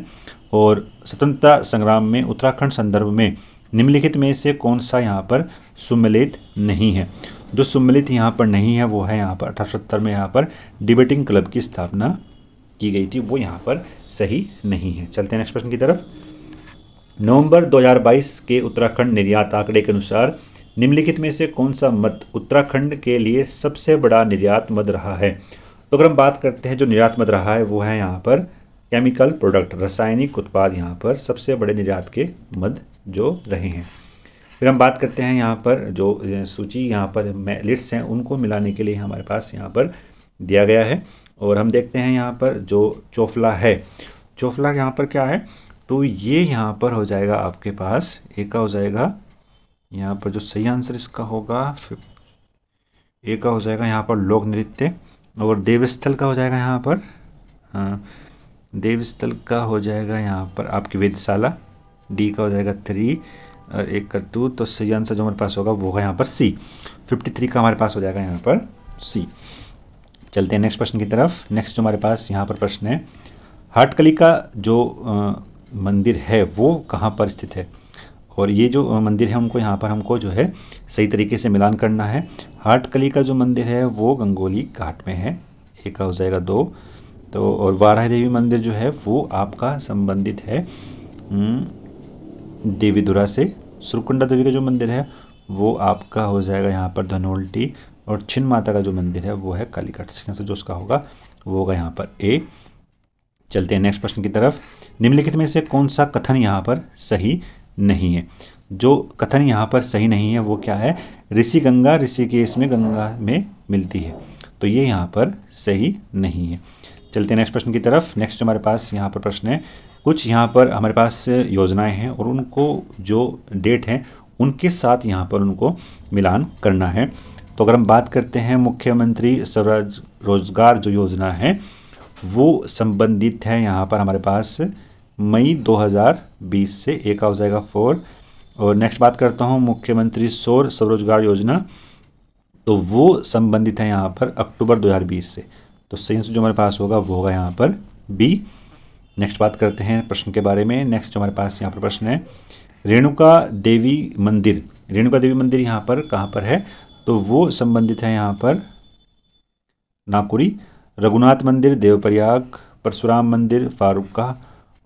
और स्वतंत्रता संग्राम में उत्तराखंड संदर्भ में निम्नलिखित में से कौन सा यहाँ पर सुमिलित नहीं है जो सुमिलित यहाँ पर नहीं है वो है यहाँ पर अठारह में यहाँ पर डिबेटिंग क्लब की स्थापना की गई थी वो यहाँ पर सही नहीं है चलते हैं नेक्स्ट प्रश्न की तरफ नवंबर 2022 के उत्तराखंड निर्यात आंकड़े के अनुसार निम्नलिखित में से कौन सा मत उत्तराखंड के लिए सबसे बड़ा निर्यात मत रहा है तो अगर हम बात करते हैं जो निर्यात मद रहा है वो है यहाँ पर केमिकल प्रोडक्ट रासायनिक उत्पाद यहाँ पर सबसे बड़े निर्यात के मद जो रहे हैं फिर हम बात करते हैं यहाँ पर जो सूची यहाँ पर लिट्स हैं उनको मिलाने के लिए हमारे पास यहाँ पर दिया गया है और हम देखते हैं यहाँ पर जो चोफला है चोफला यहाँ पर क्या है तो ये यहाँ पर हो जाएगा आपके पास एक का हो जाएगा यहाँ पर जो सही आंसर इसका होगा एक का हो जाएगा यहाँ पर लोक नृत्य और देवस्थल का हो जाएगा यहाँ पर हाँ, देवस्थल का हो जाएगा यहाँ पर आपकी वेदशाला डी का हो जाएगा थ्री और एक का टू तो सही आंसर जो हमारे पास होगा वो होगा यहाँ पर सी फिफ्टी थ्री का हमारे पास हो जाएगा यहाँ पर सी चलते हैं नेक्स्ट प्रश्न की तरफ नेक्स्ट जो हमारे पास यहाँ पर प्रश्न है हाटकली का जो आ, मंदिर है वो कहाँ पर स्थित है और ये जो मंदिर है उनको यहाँ पर हमको जो है सही तरीके से मिलान करना है हाटकली का जो मंदिर है वो गंगोली घाट में है एक का हो जाएगा दो तो और वाराह देवी मंदिर जो है वो आपका संबंधित है दुरा से सुरकुंडा देवी का जो मंदिर है वो आपका हो जाएगा यहाँ पर धनोल्टी और छिन्न माता का जो मंदिर है वो है कालीघाट से जो उसका होगा वो होगा यहाँ पर ए चलते हैं नेक्स्ट प्रश्न की तरफ निम्नलिखित में से कौन सा कथन यहाँ पर सही नहीं है जो कथन यहाँ पर सही नहीं है वो क्या है ऋषि गंगा ऋषिकेश में गंगा में मिलती है तो ये यहाँ पर सही नहीं है चलते हैं नेक्स्ट प्रश्न की तरफ नेक्स्ट हमारे पास यहाँ पर प्रश्न है कुछ यहाँ पर हमारे पास योजनाएं हैं और उनको जो डेट हैं उनके साथ यहाँ पर उनको मिलान करना है तो अगर हम बात करते हैं मुख्यमंत्री स्वराज रोजगार जो योजना है वो संबंधित है यहाँ पर हमारे पास मई 2020 से एक हो जाएगा फोर और नेक्स्ट बात करता हूँ मुख्यमंत्री सौर स्वरोजगार योजना तो वो संबंधित है यहाँ पर अक्टूबर 2020 से तो सही जो हमारे पास होगा वो होगा यहाँ पर बी नेक्स्ट बात करते हैं प्रश्न के बारे में नेक्स्ट जो हमारे पास यहाँ पर प्रश्न है रेणुका देवी मंदिर रेणुका देवी मंदिर यहाँ पर कहाँ पर है तो वो संबंधित है यहाँ पर नाकुरी रघुनाथ मंदिर देवप्रयाग परशुराम मंदिर फारूक का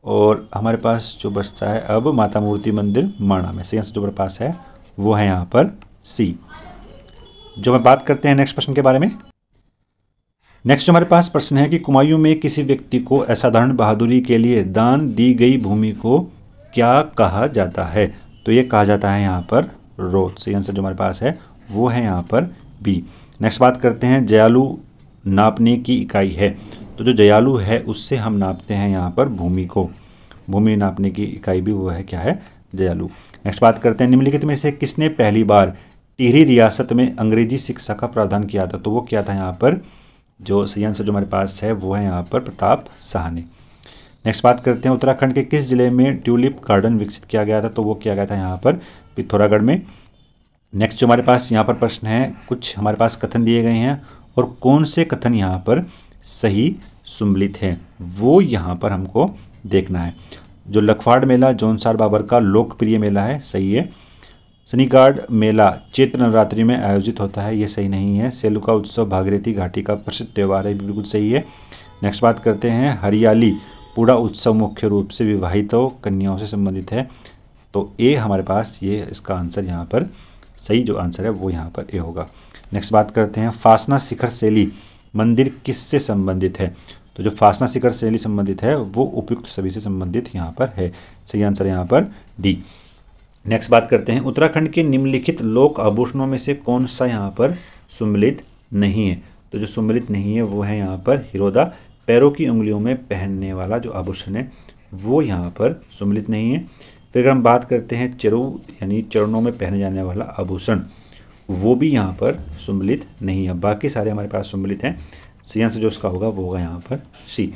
और हमारे पास जो बचता है अब माता मूर्ति मंदिर माणा में आंसर जो हमारे पास है वो है यहाँ पर सी जो हम बात करते हैं नेक्स्ट प्रश्न के बारे में नेक्स्ट जो हमारे पास प्रश्न है कि कुमायूं में किसी व्यक्ति को असाधारण बहादुरी के लिए दान दी गई भूमि को क्या कहा जाता है तो ये कहा जाता है यहाँ पर रोड सही आंसर जो हमारे पास है वो है यहाँ पर बी नेक्स्ट बात करते हैं जयालु नापने की इकाई है तो जो जयालु है उससे हम नापते हैं यहाँ पर भूमि को भूमि नापने की इकाई भी वो है क्या है जयालु नेक्स्ट बात करते हैं निम्नलिखित में से किसने पहली बार टिहरी रियासत में अंग्रेजी शिक्षा का प्रावधान किया था तो वो क्या था यहाँ पर जो सही आंसर जो हमारे पास है वो है यहाँ पर प्रताप शाह ने नेक्स्ट बात करते हैं उत्तराखंड के किस जिले में ट्यूलिप गार्डन विकसित किया गया था तो वो किया गया था यहाँ पर पिथौरागढ़ में नेक्स्ट जो हमारे पास यहाँ पर प्रश्न है कुछ हमारे पास कथन दिए गए हैं और कौन से कथन यहाँ पर सही सम्मिलित हैं वो यहाँ पर हमको देखना है जो लखवाड़ मेला जौनसार बाबर का लोकप्रिय मेला है सही है सनीगाड मेला चैत्र नवरात्रि में आयोजित होता है ये सही नहीं है सेलू का उत्सव भागीरथी घाटी का प्रसिद्ध त्यौहार है बिल्कुल सही है नेक्स्ट बात करते हैं हरियाली पूरा उत्सव मुख्य रूप से विवाहितों कन्याओं से संबंधित है तो ए हमारे पास ये इसका आंसर यहाँ पर सही जो आंसर है वो यहाँ पर ए होगा नेक्स्ट बात करते हैं फासना शिखर शैली मंदिर किससे संबंधित है तो जो फासना शिखर शैली संबंधित है वो उपयुक्त सभी से संबंधित यहाँ पर है सही आंसर यहाँ पर डी नेक्स्ट बात करते हैं उत्तराखंड के निम्नलिखित लोक आभूषणों में से कौन सा यहाँ पर सुमिलित नहीं है तो जो सुमिलित नहीं है वो है यहाँ पर हिरोदा पैरों की उंगलियों में पहनने वाला जो आभूषण है वो यहाँ पर सुमिलित नहीं है फिर हम बात करते हैं चरु यानी चरणों में पहने जाने वाला आभूषण वो भी यहाँ पर सम्मिलित नहीं है बाकी सारे हमारे पास सम्मिलित हैं सी आंसर जो उसका होगा वो होगा यहाँ पर सी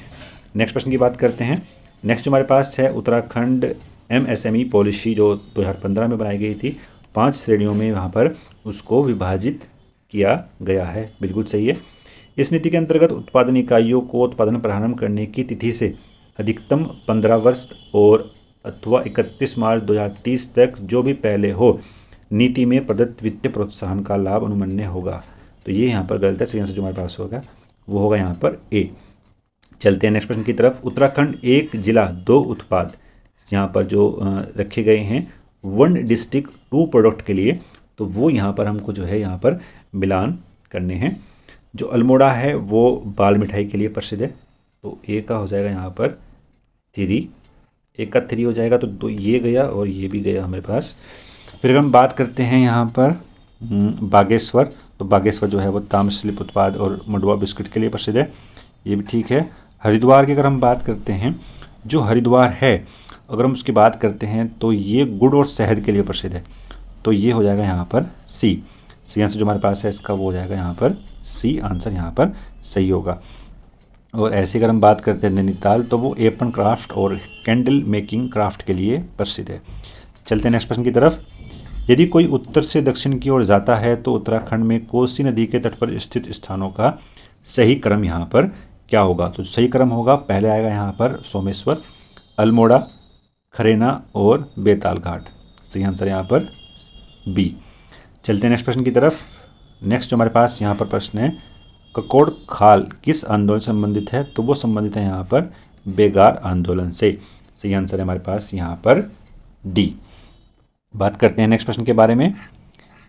नेक्स्ट प्रश्न की बात करते हैं नेक्स्ट जो हमारे पास है Uttarakhand M S M E policy जो 2015 में बनाई गई थी पांच श्रेणियों में यहाँ पर उसको विभाजित किया गया है बिल्कुल सही है इस नीति के अंतर्गत उत्पादन इकाइयों को उत्पादन प्रारंभ करने की तिथि से अधिकतम पंद्रह वर्ष और अथवा इकतीस मार्च तीस तक जो भी पहले हो नीति में प्रदत्त वित्तीय प्रोत्साहन का लाभ अनुमन्य होगा तो ये यहाँ पर गलत है सही आंसर जो हमारे पास होगा वो होगा यहाँ पर ए चलते हैं नेक्स्ट प्रश्न की तरफ उत्तराखंड एक जिला दो उत्पाद यहाँ पर जो रखे गए हैं वन डिस्ट्रिक्ट टू प्रोडक्ट के लिए तो वो यहाँ पर हमको जो है यहाँ पर मिलान करने हैं जो अल्मोड़ा है वो बाल मिठाई के लिए प्रसिद्ध है तो ए का हो जाएगा यहाँ पर थ्री एक का थ्री हो जाएगा तो दो ये गया और ये भी गया हमारे पास फिर अगर हम बात करते हैं यहाँ पर हम्म, बागेश्वर तो बागेश्वर जो है वो ताम स्लिप उत्पाद और मंडुआ बिस्किट के लिए प्रसिद्ध है ये भी ठीक है हरिद्वार की अगर हम बात करते हैं जो हरिद्वार है अगर हम उसकी बात करते हैं तो ये गुड़ और शहद के लिए प्रसिद्ध है तो ये हो जाएगा यहाँ पर सी सी आंसर जो हमारे पास है इसका वो हो जाएगा यहाँ पर सी आंसर यहाँ पर सही होगा और ऐसे अगर हम बात करते हैं नैनीताल तो वो एपन क्राफ्ट और कैंडल मेकिंग क्राफ्ट के लिए प्रसिद्ध है चलते हैं नेक्स्ट प्रश्न की तरफ यदि कोई उत्तर से दक्षिण की ओर जाता है तो उत्तराखंड में कोसी नदी के तट पर स्थित स्थानों का सही क्रम यहाँ पर क्या होगा तो सही क्रम होगा पहले आएगा यहाँ पर सोमेश्वर अल्मोड़ा खरेना और बेताल घाट सही आंसर यहाँ पर बी चलते हैं नेक्स्ट प्रश्न की तरफ नेक्स्ट जो हमारे पास यहाँ पर प्रश्न है ककोड़ खाल किस आंदोलन से संबंधित है तो वो संबंधित है यहाँ पर बेगार आंदोलन से सही आंसर है हमारे पास यहाँ पर डी बात करते हैं नेक्स्ट प्रश्न के बारे में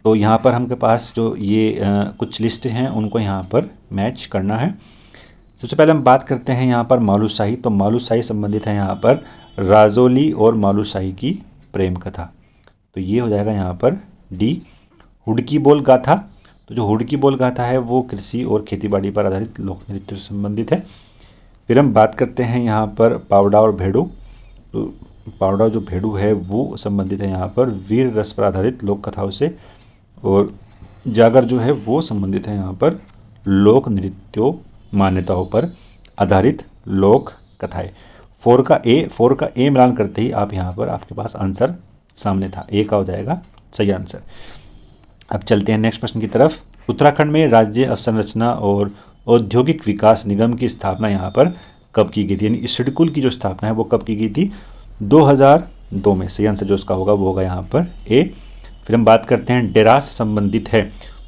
तो यहाँ पर हमके पास जो ये आ, कुछ लिस्ट हैं उनको यहाँ पर मैच करना है सबसे पहले हम बात करते हैं यहाँ पर मालूशाही तो मालूशाही संबंधित है यहाँ पर राजोली और मालूशाही की प्रेम कथा तो ये हो जाएगा यहाँ पर डी हुडकी बोल गाथा तो जो हुडकी बोल गाथा है वो कृषि और खेतीबाड़ी पर आधारित लोक नृत्य से संबंधित है फिर हम बात करते हैं यहाँ पर पावड़ा और भेड़ू तो पावडा जो भेड़ू है वो संबंधित है यहाँ पर वीर रस पर आधारित लोक कथाओं से और जागर जो है वो संबंधित है यहाँ पर लोक नृत्यों मान्यताओं पर आधारित लोक कथाएं फोर का ए फोर का ए मिलान करते ही आप यहाँ पर आपके पास आंसर सामने था ए का हो जाएगा सही आंसर अब चलते हैं नेक्स्ट प्रश्न की तरफ उत्तराखंड में राज्य अवसंरचना और औद्योगिक विकास निगम की स्थापना यहाँ पर कब की गई थी यानी शिडकुल की जो स्थापना है वो कब की गई थी 2002 में सही आंसर जो उसका होगा वो होगा यहाँ पर ए फिर हम बात करते हैं डेरा संबंधित है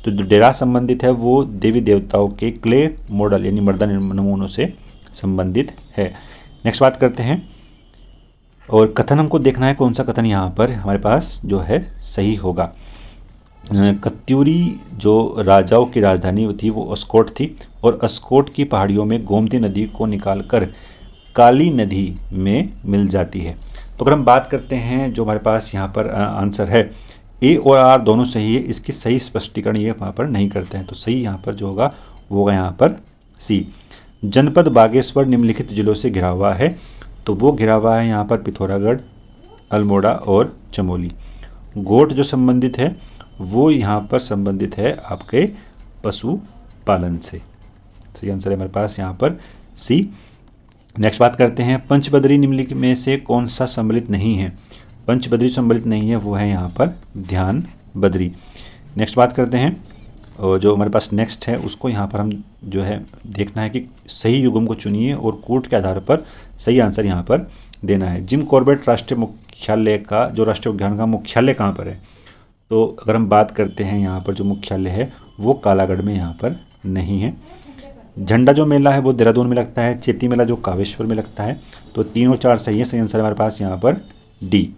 तो जो डेरा संबंधित है वो देवी देवताओं के क्ले मॉडल यानी मर्दा नमूनों से संबंधित है नेक्स्ट बात करते हैं और कथन हमको देखना है कौन सा कथन यहाँ पर हमारे पास जो है सही होगा कत्यूरी जो राजाओं की राजधानी थी वो अस्कोट थी और अस्कोट की पहाड़ियों में गोमती नदी को निकाल कर काली नदी में मिल जाती है तो अगर हम बात करते हैं जो हमारे पास यहाँ पर आंसर है ए और आर दोनों सही है इसकी सही स्पष्टीकरण ये वहाँ पर नहीं करते हैं तो सही यहाँ पर जो होगा वो होगा यहाँ पर सी जनपद बागेश्वर निम्नलिखित जिलों से घिरा हुआ है तो वो घिरा हुआ है यहाँ पर पिथौरागढ़ अल्मोड़ा और चमोली गोट जो संबंधित है वो यहाँ पर संबंधित है आपके पशुपालन से सही आंसर है हमारे पास यहाँ पर सी नेक्स्ट बात करते हैं पंचबदरी निम्नलिखित में से कौन सा सम्मिलित नहीं है पंचबदरी सम्मिलित नहीं है वो है यहाँ पर ध्यान बदरी नेक्स्ट बात करते हैं और जो हमारे पास नेक्स्ट है उसको यहाँ पर हम जो है देखना है कि सही युगम को चुनिए और कोर्ट के आधार पर सही आंसर यहाँ पर देना है जिम कॉर्बेट राष्ट्रीय मुख्यालय का जो राष्ट्रीय उद्यान का मुख्यालय कहाँ पर है तो अगर हम बात करते हैं यहाँ पर जो मुख्यालय है वो कालागढ़ में यहाँ पर नहीं है झंडा जो मेला है वो देहरादून में लगता है चेती मेला जो कावेश्वर में लगता है तो तीनों चार सही है सही आंसर हमारे पास यहाँ पर डी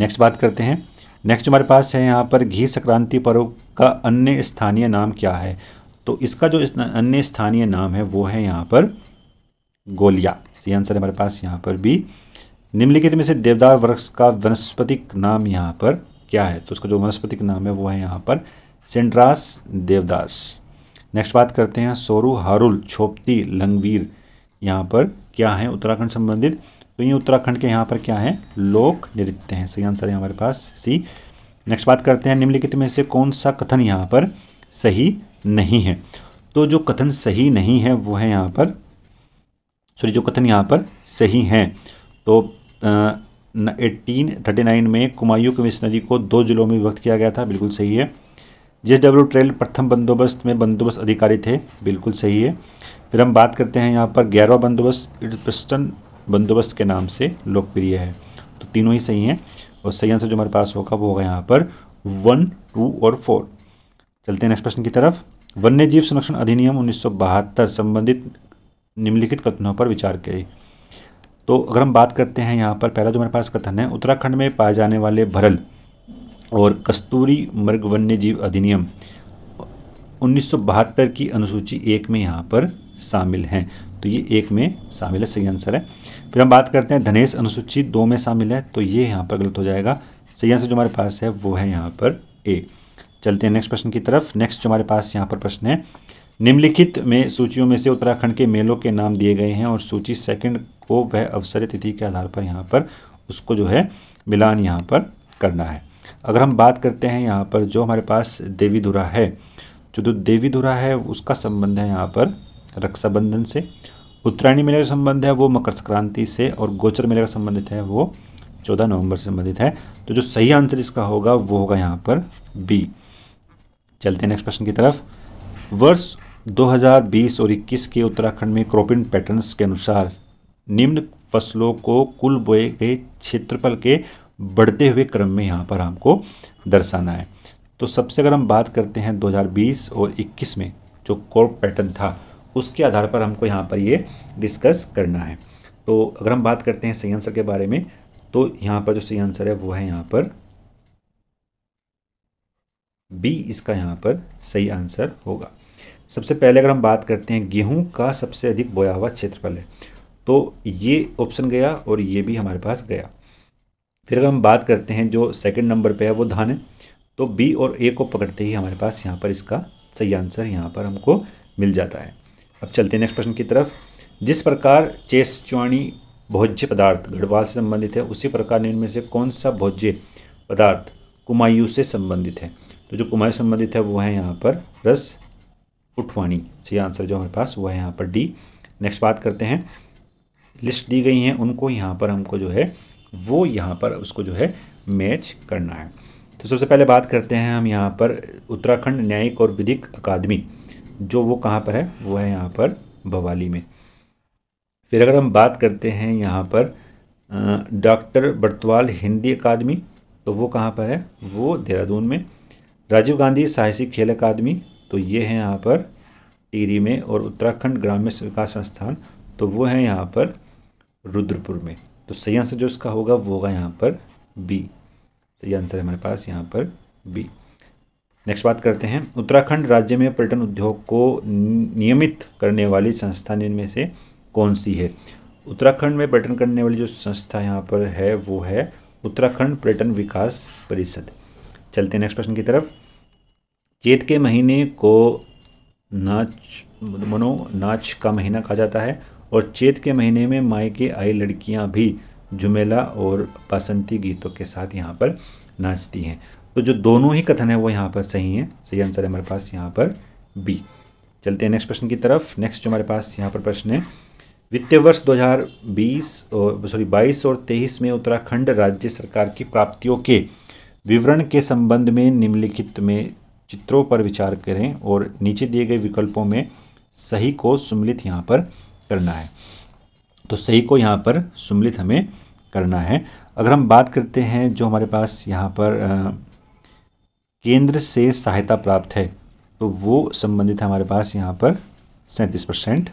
नेक्स्ट बात करते हैं नेक्स्ट हमारे पास है यहाँ पर घी संक्रांति पर्व का अन्य स्थानीय नाम क्या है तो इसका जो अन्य स्थानीय नाम है वो है यहाँ पर गोलिया सही आंसर हमारे पास यहाँ पर भी निम्नलिखित में से देवदार वृक्ष का वनस्पतिक नाम यहाँ पर क्या है तो उसका जो वनस्पतिक नाम है वो है यहाँ पर सेंड्रास देवदास नेक्स्ट बात करते हैं सोरू हारुल छोपती लंगवीर यहाँ पर क्या है उत्तराखंड संबंधित तो ये उत्तराखंड के यहाँ पर क्या है लोक नृत्य हैं सही आंसर है हमारे पास सी नेक्स्ट बात करते हैं निम्नलिखित में से कौन सा कथन यहाँ पर सही नहीं है तो जो कथन सही नहीं है वो है यहाँ पर सॉरी जो कथन यहाँ पर सही हैं तो एटीन थर्टी नाइन में कुमायूं की को दो जिलों में विभक्त किया गया था बिल्कुल सही है जे डब्ल्यू ट्रेल प्रथम बंदोबस्त में बंदोबस्त अधिकारी थे बिल्कुल सही है फिर हम बात करते हैं यहाँ पर ग्यारहवा बंदोबस्त प्रिस्टन बंदोबस्त के नाम से लोकप्रिय है तो तीनों ही सही हैं और सही आंसर जो हमारे पास होगा वो होगा यहाँ पर वन टू और फोर चलते हैं नेक्स्ट प्रश्न की तरफ वन्य जीव संरक्षण अधिनियम उन्नीस संबंधित निम्नलिखित कथनों पर विचार के तो अगर हम बात करते हैं यहाँ पर पहला जो हमारे पास कथन है उत्तराखंड में पाए जाने वाले भरल और कस्तूरी मृग वन्य जीव अधिनियम उन्नीस की अनुसूची एक में यहाँ पर शामिल हैं तो ये एक में शामिल है सही आंसर है फिर हम बात करते हैं धनेश अनुसूची दो में शामिल है तो ये यहाँ पर गलत हो जाएगा सही आंसर जो हमारे पास है वो है यहाँ पर ए चलते हैं नेक्स्ट प्रश्न की तरफ नेक्स्ट जो हमारे पास यहाँ पर प्रश्न है निम्नलिखित में सूचियों में से उत्तराखंड के मेलों के नाम दिए गए हैं और सूची सेकंड को वह अवसर तिथि के आधार पर यहाँ पर उसको जो है मिलान यहाँ पर करना है अगर हम बात करते हैं यहाँ पर जो हमारे पास देवी धुरा है जो तो देवी धुरा है उसका संबंध है यहाँ पर रक्षाबंधन से उत्तरायणी मेले का संबंध है वो मकर संक्रांति से और गोचर मेले का संबंधित है वो चौदह नवंबर से संबंधित है तो जो सही आंसर इसका होगा वो होगा यहाँ पर बी चलते हैं नेक्स्ट प्रश्न की तरफ वर्ष 2020 और 21 के उत्तराखंड में क्रोपिन पैटर्न्स के अनुसार निम्न फसलों को कुल बोए गए क्षेत्रफल के बढ़ते हुए क्रम में यहाँ पर हमको दर्शाना है तो सबसे अगर हम बात करते हैं 2020 और 21 में जो कोर पैटर्न था उसके आधार पर हमको यहाँ पर ये डिस्कस करना है तो अगर हम बात करते हैं सही आंसर के बारे में तो यहाँ पर जो सही आंसर है वो है यहाँ पर बी इसका यहाँ पर सही आंसर होगा सबसे पहले अगर हम बात करते हैं गेहूँ का सबसे अधिक बोया हुआ क्षेत्रफल है तो ये ऑप्शन गया और ये भी हमारे पास गया फिर अगर हम बात करते हैं जो सेकंड नंबर पे है वो धान है तो बी और ए को पकड़ते ही हमारे पास यहाँ पर इसका सही आंसर यहाँ पर हमको मिल जाता है अब चलते हैं नेक्स्ट प्रश्न की तरफ जिस प्रकार चेस चौणी भोज्य पदार्थ गढ़वाल से संबंधित है उसी प्रकार इनमें से कौन सा भोज्य पदार्थ कुमायु से संबंधित है तो जो कुमायु संबंधित है वो है यहाँ पर रस उठवाणी सही आंसर जो हमारे पास वो है यहाँ पर डी नेक्स्ट बात करते हैं लिस्ट दी गई हैं उनको यहाँ पर हमको जो है वो यहाँ पर उसको जो है मैच करना है तो सबसे पहले बात करते हैं हम यहाँ पर उत्तराखंड न्यायिक और विधिक अकादमी जो वो कहाँ पर है वो है यहाँ पर भवाली में फिर अगर हम बात करते हैं यहाँ पर डॉक्टर बर्तवाल हिंदी अकादमी तो वो कहाँ पर है वो देहरादून में राजीव गांधी साहसिक खेल अकादमी तो ये है यहाँ पर टीरी में और उत्तराखंड ग्राम्य विकास संस्थान तो वो है यहाँ पर रुद्रपुर में तो सही आंसर जो इसका होगा वो होगा यहाँ पर बी सही आंसर है हमारे पास यहाँ पर बी नेक्स्ट बात करते हैं उत्तराखंड राज्य में पर्यटन उद्योग को नियमित करने वाली संस्था इनमें से कौन सी है उत्तराखंड में पर्यटन करने वाली जो संस्था यहाँ पर है वो है उत्तराखंड पर्यटन विकास परिषद चलते हैं नेक्स्ट प्रश्न की तरफ चेत के महीने को नाच मतलब मनो नाच का महीना कहा जाता है और चेत के महीने में मायके आई लड़कियां भी जुमेला और बसंती गीतों के साथ यहाँ पर नाचती हैं तो जो दोनों ही कथन है वो यहाँ पर सही हैं सही आंसर है हमारे पास यहाँ पर बी चलते हैं नेक्स्ट प्रश्न की तरफ नेक्स्ट जो हमारे पास यहाँ पर प्रश्न है वित्तीय वर्ष 2020 और सॉरी 22 और 23 में उत्तराखंड राज्य सरकार की प्राप्तियों के विवरण के संबंध में निम्नलिखित में चित्रों पर विचार करें और नीचे दिए गए विकल्पों में सही को सम्मिलित यहाँ पर करना है तो सही को यहाँ पर सुमिलित हमें करना है अगर हम बात करते हैं जो हमारे पास यहाँ पर आ, केंद्र से सहायता प्राप्त है तो वो संबंधित हमारे पास यहाँ पर सैंतीस परसेंट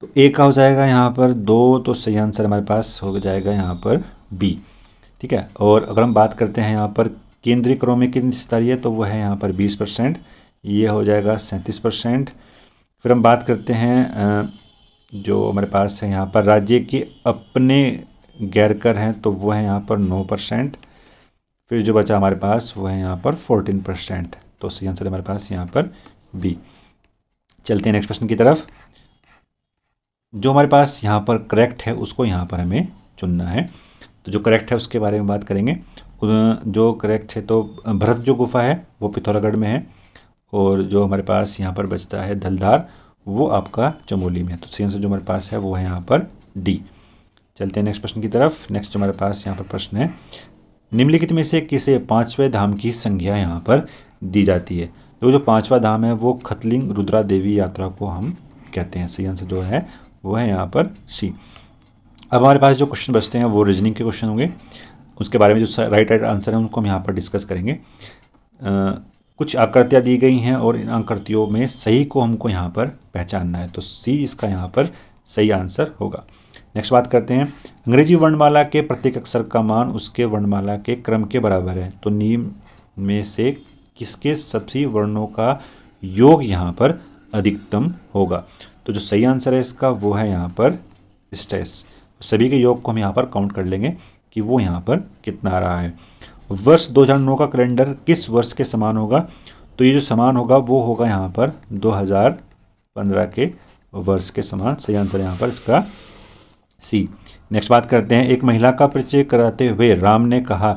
तो ए का हो जाएगा यहाँ पर दो तो सही आंसर हमारे पास हो जाएगा यहाँ पर बी ठीक है और अगर हम बात करते हैं यहाँ पर केंद्रीय करों में कितनी तो वह है यहाँ पर बीस परसेंट ये यह हो जाएगा सैंतीस परसेंट फिर हम बात करते हैं जो हमारे पास है यहाँ पर राज्य के अपने गैर कर हैं तो वो है यहाँ पर नौ परसेंट फिर जो बचा हमारे पास वो है यहाँ पर फोर्टीन परसेंट तो सही आंसर हमारे पास यहाँ पर बी चलते हैं नेक्स्ट प्रश्न की तरफ जो हमारे पास यहाँ पर करेक्ट है उसको यहाँ पर हमें चुनना है तो जो करेक्ट है उसके बारे में बात करेंगे जो करेक्ट है तो भरत जो गुफा है वो पिथौरागढ़ में है और जो हमारे पास यहाँ पर बचता है धलदार वो आपका चमोली में है तो सही आंसर जो हमारे पास है वो है यहाँ पर डी चलते हैं नेक्स्ट प्रश्न की तरफ नेक्स्ट जो हमारे पास यहाँ पर प्रश्न है निम्नलिखित में से किसे पाँचवें धाम की संज्ञा यहाँ पर दी जाती है तो जो पाँचवा धाम है वो खतलिंग रुद्रा देवी यात्रा को हम कहते हैं सही आंसर जो है वो है यहाँ पर सी अब हमारे पास जो क्वेश्चन बचते हैं वो रीजनिंग के क्वेश्चन होंगे उसके बारे में जो राइट राइट आंसर है उनको हम यहाँ पर डिस्कस करेंगे कुछ आकृतियाँ दी गई हैं और इन आकृतियों में सही को हमको यहाँ पर पहचानना है तो सी इसका यहाँ पर सही आंसर होगा नेक्स्ट बात करते हैं अंग्रेजी वर्णमाला के प्रत्येक अक्षर का मान उसके वर्णमाला के क्रम के बराबर है तो नीम में से किसके सभी वर्णों का योग यहाँ पर अधिकतम होगा तो जो सही आंसर है इसका वो है यहाँ पर स्ट्रेस तो सभी के योग को हम यहाँ पर काउंट कर लेंगे कि वो यहाँ पर कितना आ रहा है वर्ष 2009 का कैलेंडर किस वर्ष के समान होगा तो ये जो समान होगा वो होगा यहाँ पर 2015 के वर्ष के समान सही आंसर यहाँ पर इसका सी नेक्स्ट बात करते हैं एक महिला का परिचय कराते हुए राम ने कहा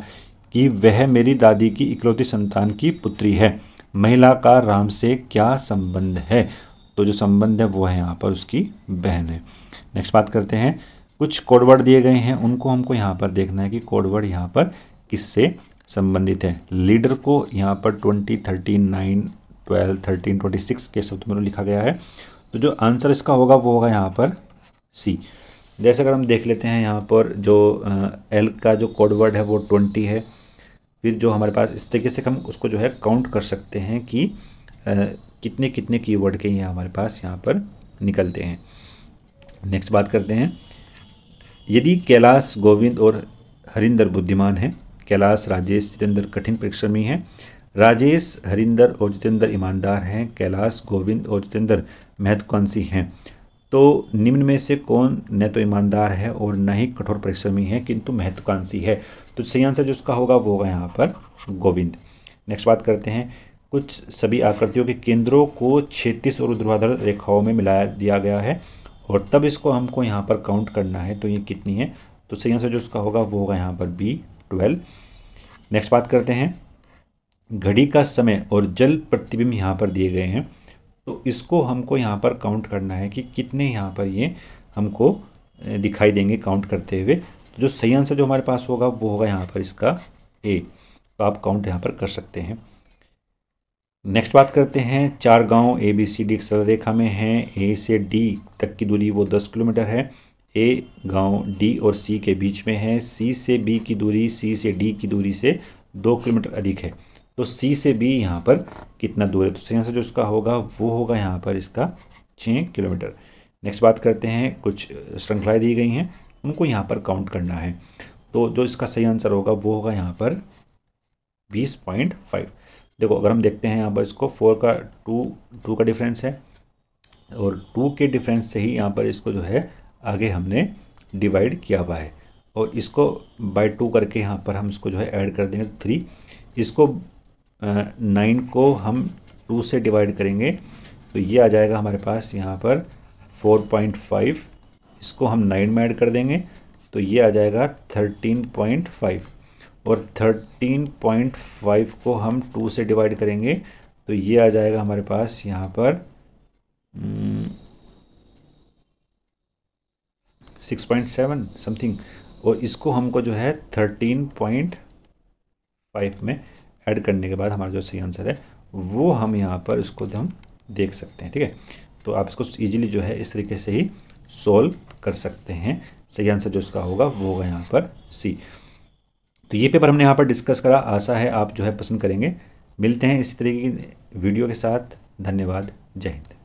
कि वह मेरी दादी की इकलौती संतान की पुत्री है महिला का राम से क्या संबंध है तो जो संबंध है वो है यहाँ पर उसकी बहन है नेक्स्ट बात करते हैं कुछ कोडवर्ड दिए गए हैं उनको हमको यहाँ पर देखना है कि कोडवर्ड यहाँ पर किससे संबंधित है लीडर को यहाँ पर twenty thirty nine twelve thirteen twenty six के शब्द में लिखा गया है तो जो आंसर इसका होगा वो होगा यहाँ पर सी जैसे अगर हम देख लेते हैं यहाँ पर जो एल का जो कोडवर्ड है वो ट्वेंटी है फिर जो हमारे पास इस तरीके से हम उसको जो है काउंट कर सकते हैं कि आ, कितने कितने कीवर्ड के यहाँ हमारे पास यहाँ पर निकलते हैं नेक्स्ट बात करते हैं यदि कैलाश गोविंद और हरिंदर बुद्धिमान हैं कैलाश राजेश जितेंद्र कठिन परिश्रमी हैं राजेश हरिंदर और जितेंद्र ईमानदार हैं कैलाश गोविंद और जितेंद्र महत्वाकांक्षी हैं तो निम्न में से कौन न तो ईमानदार है और न ही कठोर परिश्रमी है किंतु महत्वाकांक्षी है तो सही आंसर जो उसका होगा वो होगा यहाँ पर गोविंद नेक्स्ट बात करते हैं कुछ सभी आकृतियों के केंद्रों को छत्तीस और ऊर्ध्वाधर रेखाओं में मिलाया दिया गया है और तब इसको हमको यहाँ पर काउंट करना है तो ये कितनी है तो सही आंसर जो उसका होगा वो होगा यहाँ पर बी ट्वेल्व नेक्स्ट बात करते हैं घड़ी का समय और जल प्रतिबिंब यहाँ पर दिए गए हैं तो इसको हमको यहाँ पर काउंट करना है कि कितने यहाँ पर ये हमको दिखाई देंगे काउंट करते हुए तो जो सही आंसर जो हमारे पास होगा वो होगा यहाँ पर इसका ए तो आप काउंट यहाँ पर कर सकते हैं नेक्स्ट बात करते हैं चार गांव ए बी सी डी सरल रेखा में हैं ए से डी तक की दूरी वो दस किलोमीटर है ए गांव डी और सी के बीच में है सी से बी की दूरी सी से डी की दूरी से दो किलोमीटर अधिक है तो सी से बी यहाँ पर कितना दूर है तो सही आंसर जो इसका होगा वो होगा यहाँ पर इसका छः किलोमीटर नेक्स्ट बात करते हैं कुछ श्रृंखलाएँ दी गई हैं उनको यहाँ पर काउंट करना है तो जो इसका सही आंसर होगा वो होगा यहाँ पर बीस पॉइंट फाइव देखो अगर हम देखते हैं यहाँ पर इसको फोर का टू टू का डिफरेंस है और टू के डिफरेंस से ही यहाँ पर इसको जो है आगे हमने डिवाइड किया हुआ है और इसको बाई टू करके यहाँ पर हम इसको जो है ऐड कर देंगे तो थ्री इसको नाइन को हम टू से डिवाइड करेंगे तो ये आ जाएगा हमारे पास यहाँ पर फोर पॉइंट फाइव इसको हम नाइन में ऐड कर देंगे तो ये आ जाएगा थर्टीन पॉइंट फाइव और थर्टीन पॉइंट फाइव को हम टू से डिवाइड करेंगे तो ये आ जाएगा हमारे पास यहाँ पर सिक्स पॉइंट सेवन समथिंग और इसको हमको जो है थर्टीन पॉइंट फाइव में ऐड करने के बाद हमारा जो सही आंसर है वो हम यहाँ पर इसको हम देख सकते हैं ठीक है तो आप इसको ईजिली जो है इस तरीके से ही सॉल्व कर सकते हैं सही आंसर जो इसका होगा वो होगा यहाँ पर सी तो ये पेपर हमने यहाँ पर डिस्कस करा आशा है आप जो है पसंद करेंगे मिलते हैं इसी तरीके की वीडियो के साथ धन्यवाद जय हिंद